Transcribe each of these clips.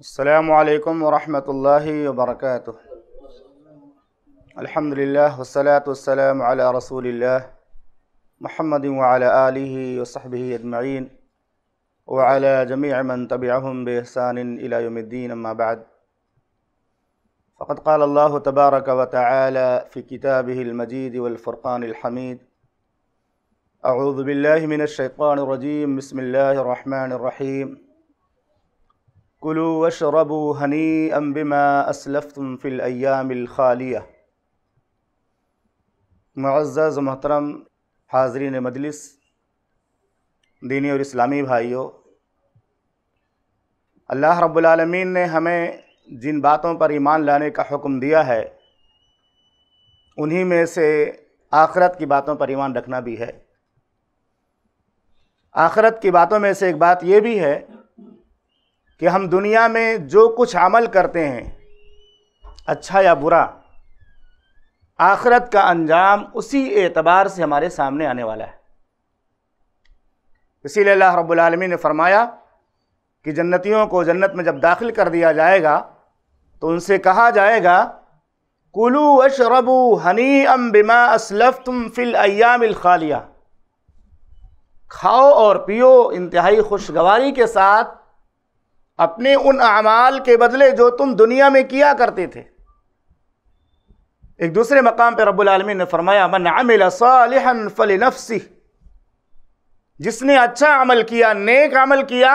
السلام عليكم ورحمة الله وبركاته الحمد لله والصلاة والسلام على رسول الله محمد وعلى آله وصحبه أجمعين وعلى جميع من تبعهم بإحسان إلى يوم الدين أما بعد فقد قال الله تبارك وتعالى في كتابه المجيد والفرقان الحميد أعوذ بالله من الشيطان الرجيم بسم الله الرحمن الرحيم کلو وشربو ربو ہنی بما اسلفتم فی الایام الخالیہ معزز محترم حاضرین مجلس دینی اور اسلامی بھائیوں اللہ رب العالمین نے ہمیں جن باتوں پر ایمان لانے کا حکم دیا ہے انہی میں سے آخرت کی باتوں پر ایمان رکھنا بھی ہے آخرت کی باتوں میں سے ایک بات یہ بھی ہے کہ ہم دنیا میں جو کچھ عمل کرتے ہیں اچھا یا برا آخرت کا انجام اسی اعتبار سے ہمارے سامنے آنے والا ہے اسی لیے اللہ رب العالمین نے فرمایا کہ جنتیوں کو جنت میں جب داخل کر دیا جائے گا تو ان سے کہا جائے گا کلو اشربو ہنی ام بما اسلف تم فل کھاؤ اور پیو انتہائی خوشگواری کے ساتھ اپنے ان اعمال کے بدلے جو تم دنیا میں کیا کرتے تھے ایک دوسرے مقام پہ رب العالمین نے فرمایا من عمل صالحا فلنفسی جس نے اچھا عمل کیا نیک عمل کیا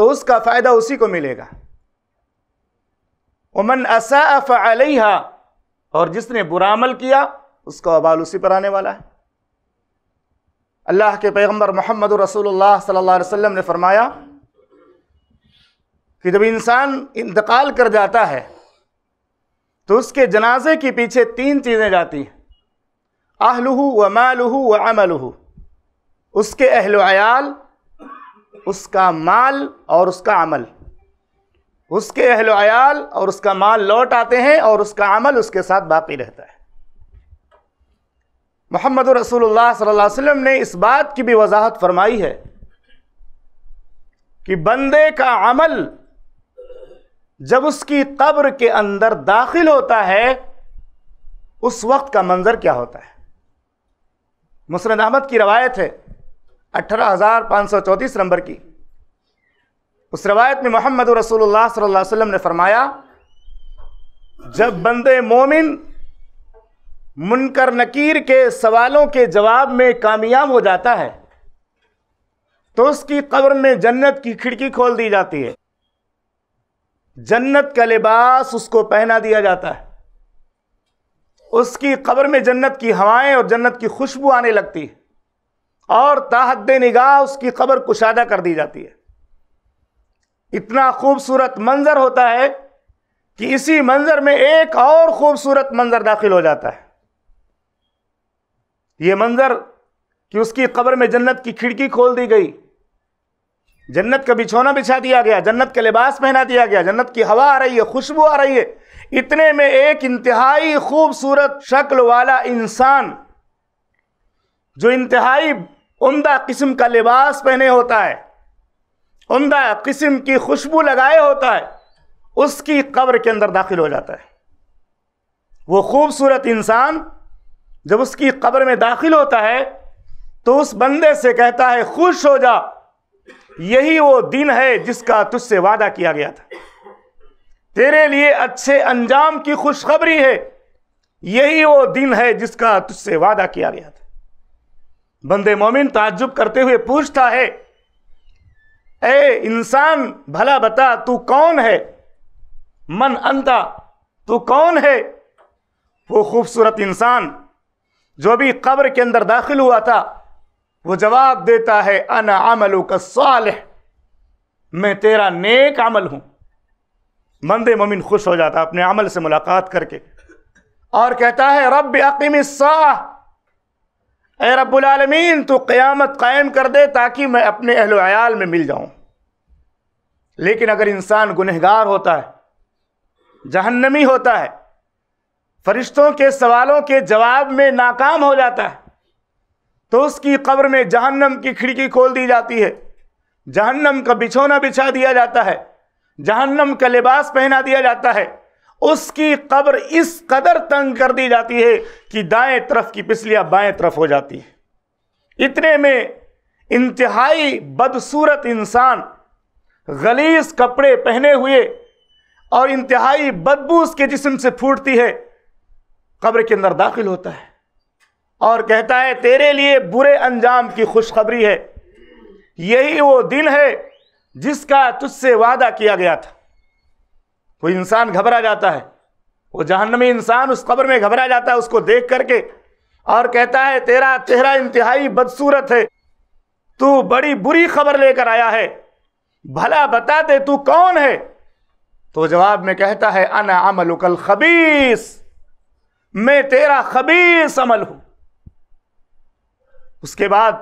تو اس کا فائدہ اسی کو ملے گا ومن اساء فعلیہا اور جس نے برا عمل کیا اس کا عبال اسی پر آنے والا ہے اللہ کے پیغمبر محمد رسول اللہ صلی اللہ علیہ وسلم نے فرمایا کہ جب انسان انتقال کر جاتا ہے تو اس کے جنازے کے پیچھے تین چیزیں جاتی ہیں اہلہو و مالحو و عمل اس کے اہل و عیال اس کا مال اور اس کا عمل اس کے اہل و عیال اور اس کا مال لوٹ آتے ہیں اور اس کا عمل اس کے ساتھ باقی رہتا ہے محمد رسول اللہ صلی اللہ علیہ وسلم نے اس بات کی بھی وضاحت فرمائی ہے کہ بندے کا عمل جب اس کی قبر کے اندر داخل ہوتا ہے اس وقت کا منظر کیا ہوتا ہے مسند احمد کی روایت ہے اٹھارہ ہزار پانچ سو چوتیس نمبر کی اس روایت میں محمد رسول اللہ صلی اللہ علیہ وسلم نے فرمایا جب بند مومن منکر نکیر کے سوالوں کے جواب میں کامیاب ہو جاتا ہے تو اس کی قبر میں جنت کی کھڑکی کھول دی جاتی ہے جنت کا لباس اس کو پہنا دیا جاتا ہے اس کی قبر میں جنت کی ہوائیں اور جنت کی خوشبو آنے لگتی ہے اور تاحد نگاہ اس کی قبر کشادہ کر دی جاتی ہے اتنا خوبصورت منظر ہوتا ہے کہ اسی منظر میں ایک اور خوبصورت منظر داخل ہو جاتا ہے یہ منظر کہ اس کی قبر میں جنت کی کھڑکی کھول دی گئی جنت کا بچھونا بچھا دیا گیا جنت کا لباس پہنا دیا گیا جنت کی ہوا آ رہی ہے خوشبو آ رہی ہے اتنے میں ایک انتہائی خوبصورت شکل والا انسان جو انتہائی عمدہ قسم کا لباس پہنے ہوتا ہے عمدہ قسم کی خوشبو لگائے ہوتا ہے اس کی قبر کے اندر داخل ہو جاتا ہے وہ خوبصورت انسان جب اس کی قبر میں داخل ہوتا ہے تو اس بندے سے کہتا ہے خوش ہو جا یہی وہ دن ہے جس کا تجھ سے وعدہ کیا گیا تھا تیرے لیے اچھے انجام کی خوشخبری ہے یہی وہ دن ہے جس کا تجھ سے وعدہ کیا گیا تھا بندے مومن تعجب کرتے ہوئے پوچھتا ہے اے انسان بھلا بتا تو کون ہے من انتا تو کون ہے وہ خوبصورت انسان جو بھی قبر کے اندر داخل ہوا تھا وہ جواب دیتا ہے انا عمل کا صالح میں تیرا نیک عمل ہوں مند ممن خوش ہو جاتا اپنے عمل سے ملاقات کر کے اور کہتا ہے رب عقیم سواہ اے رب العالمین تو قیامت قائم کر دے تاکہ میں اپنے اہل و عیال میں مل جاؤں لیکن اگر انسان گنہگار ہوتا ہے جہنمی ہوتا ہے فرشتوں کے سوالوں کے جواب میں ناکام ہو جاتا ہے تو اس کی قبر میں جہنم کی کھڑکی کھول دی جاتی ہے جہنم کا بچھونا بچھا دیا جاتا ہے جہنم کا لباس پہنا دیا جاتا ہے اس کی قبر اس قدر تنگ کر دی جاتی ہے کہ دائیں طرف کی پسلیاں بائیں طرف ہو جاتی ہے اتنے میں انتہائی بدصورت انسان غلیظ کپڑے پہنے ہوئے اور انتہائی بدبو اس کے جسم سے پھوٹتی ہے قبر کے اندر داخل ہوتا ہے اور کہتا ہے تیرے لیے برے انجام کی خوشخبری ہے یہی وہ دن ہے جس کا تجھ سے وعدہ کیا گیا تھا وہ انسان گھبرا جاتا ہے وہ جہنمی انسان اس قبر میں گھبرا جاتا ہے اس کو دیکھ کر کے اور کہتا ہے تیرا چہرہ انتہائی بدصورت ہے تو بڑی بری خبر لے کر آیا ہے بھلا بتا دے تو کون ہے تو جواب میں کہتا ہے انا عملک و میں تیرا خبیص عمل ہوں اس کے بعد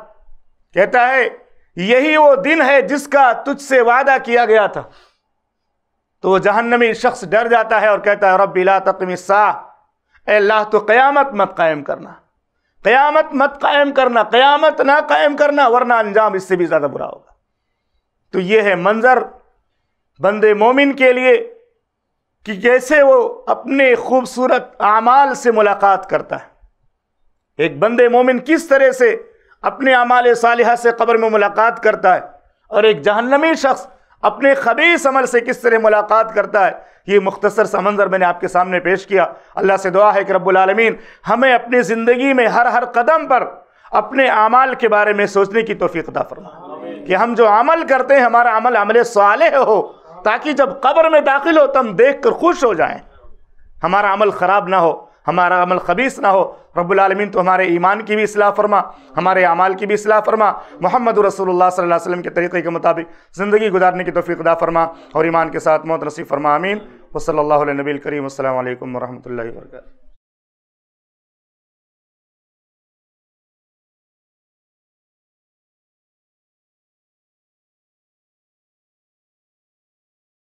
کہتا ہے یہی وہ دن ہے جس کا تجھ سے وعدہ کیا گیا تھا تو وہ جہنمی شخص ڈر جاتا ہے اور کہتا ہے رب لا القم اے اللہ تو قیامت مت قائم کرنا قیامت مت قائم کرنا قیامت نہ قائم کرنا ورنہ انجام اس سے بھی زیادہ برا ہوگا تو یہ ہے منظر بندے مومن کے لیے کہ کیسے وہ اپنے خوبصورت اعمال سے ملاقات کرتا ہے ایک بندے مومن کس طرح سے اپنے عمال صالحہ سے قبر میں ملاقات کرتا ہے اور ایک جہنمی شخص اپنے خبیص عمل سے کس طرح ملاقات کرتا ہے یہ مختصر سمنظر میں نے آپ کے سامنے پیش کیا اللہ سے دعا ہے کہ رب العالمین ہمیں اپنی زندگی میں ہر ہر قدم پر اپنے اعمال کے بارے میں سوچنے کی توفیق دا فرما کہ ہم جو عمل کرتے ہیں ہمارا عمل عمل صالح ہو تاکہ جب قبر میں داخل ہو تم دیکھ کر خوش ہو جائیں ہمارا عمل خراب نہ ہو ہمارا عمل خبیص نہ ہو رب العالمین تو ہمارے ایمان کی بھی اصلاح فرما ہمارے اعمال کی بھی اصلاح فرما محمد رسول اللہ صلی اللہ علیہ وسلم کے طریقے کے مطابق زندگی گزارنے کی توفیق دا فرما اور ایمان کے ساتھ موت نصیب فرما امین وصلی اللہ علیہ نبی کریم السلام علیکم ورحمۃ اللہ وبرکاتہ